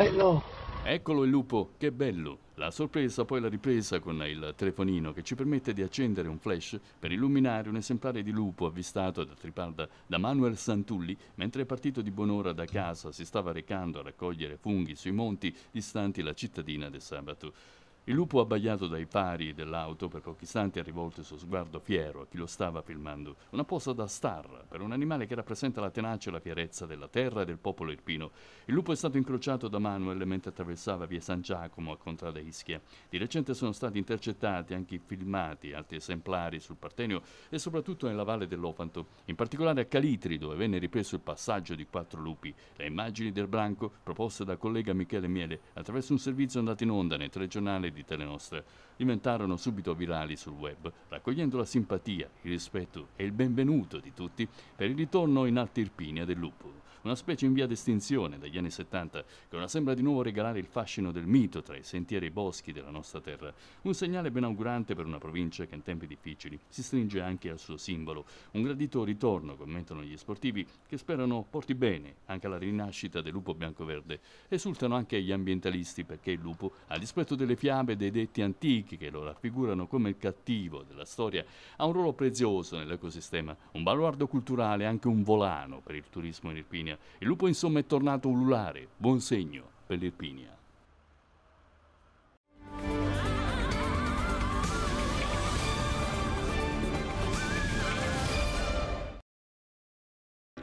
Bello! Eccolo il lupo, che bello! La sorpresa, poi la ripresa con il telefonino che ci permette di accendere un flash per illuminare un esemplare di lupo avvistato da Triparda da Manuel Santulli mentre è partito di buon'ora da casa si stava recando a raccogliere funghi sui monti distanti la cittadina del sabato. Il lupo, abbagliato dai pari dell'auto, per pochi istanti ha rivolto il suo sguardo fiero a chi lo stava filmando. Una posa da star per un animale che rappresenta la tenacia e la fierezza della terra e del popolo irpino. Il lupo è stato incrociato da Manuel mentre attraversava via San Giacomo a Contrada Ischia. Di recente sono stati intercettati anche i filmati altri esemplari sul Partenio e soprattutto nella valle dell'Ofanto, in particolare a Calitri, dove venne ripreso il passaggio di quattro lupi. Le immagini del branco, proposte dal collega Michele Miele attraverso un servizio andato in onda nel telegiornale attori di telenostre diventarono subito virali sul web, raccogliendo la simpatia, il rispetto e il benvenuto di tutti per il ritorno in Alta Irpinia del lupo, una specie in via d'estinzione dagli anni 70 che ora sembra di nuovo regalare il fascino del mito tra i sentieri e i boschi della nostra terra, un segnale ben augurante per una provincia che in tempi difficili si stringe anche al suo simbolo, un gradito ritorno, commentano gli sportivi, che sperano porti bene anche alla rinascita del lupo bianco-verde. Esultano anche gli ambientalisti perché il lupo, a dispetto delle fiabe, fiabe dei detti antichi che lo raffigurano come il cattivo della storia, ha un ruolo prezioso nell'ecosistema, un baluardo culturale, anche un volano per il turismo in Irpinia. Il lupo insomma è tornato ululare, buon segno per l'Irpinia.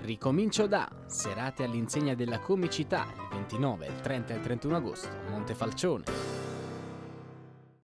Ricomincio da Serate all'insegna della comicità il 29, il 30 e il 31 agosto, Montefalcione.